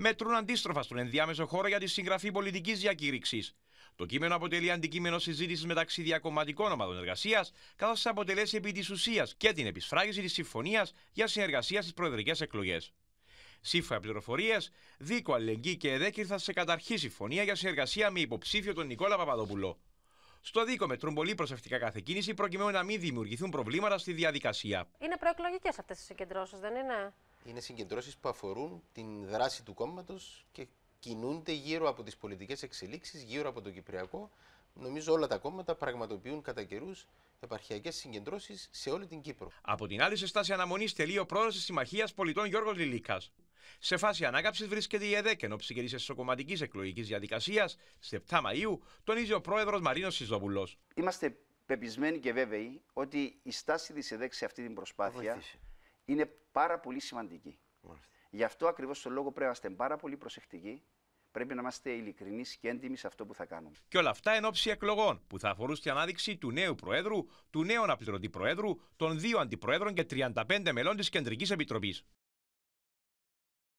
μετρούν αντίστροφα στον ενδιάμεσο χώρο για τη συγγραφή πολιτικής διακήρυξης. Το κείμενο αποτελεί αντικείμενο συζήτησης μεταξύ διακομματικών ομάδων εργασίας, καθώς θα αποτελέσει επί της ουσίας και την επισφράγηση της συμφωνίας για συνεργασία στις προεδρικές εκλογές. Σύμφωνα πληροφορίε, Δίκο Αλληλεγγύη και ΕΔΕΚ σε καταρχή συμφωνία για συνεργασία με υποψήφιο τον Νικόλα Παπαδόπουλο. Στο δίκο μετρούν πολύ προσεκτικά κάθε κίνηση προκειμένου να μην δημιουργηθούν προβλήματα στη διαδικασία. Είναι προεκλογικές αυτές οι συγκεντρώσεις, δεν είναι. Είναι συγκεντρώσεις που αφορούν την δράση του κόμματος και κινούνται γύρω από τις πολιτικές εξελίξεις, γύρω από το Κυπριακό. Νομίζω όλα τα κόμματα πραγματοποιούν κατά καιρούς επαρχιακές συγκεντρώσεις σε όλη την Κύπρο. Από την άλλη, σε στάση αναμονής τελεί ο πρόεδρος της Συμμαχίας Πολιτών Γιώργος Λιλίκας. Σε φάση ανάκαμψη βρίσκεται η ΕΔΕΚ ενώ ώψη της εσωκομματικής εκλογικής διαδικασίας σε 7 Μαου, τονίζει ο πρόεδρος Μαρίνος Σιζόπουλος. Είμαστε πεπισμένοι και βέβαιοι ότι η στάση της ΕΔΕΚ σε αυτή την προσπάθεια είναι πάρα πολύ σημαντική. Γι' αυτό ακριβώς το λόγο πρέπει να είμαστε πάρα πολύ προσεκτικοί. Πρέπει να είμαστε ειλικρινείς και έντιμοι σε αυτό που θα κάνουμε. Και όλα αυτά εν ώψη εκλογών που θα αφορούν στην ανάδειξη του νέου Προέδρου, του νέου αναπληρωτή Προέδρου, των δύο Αντιπροέδρων και 35 μελών της Κεντρικής Επιτροπής.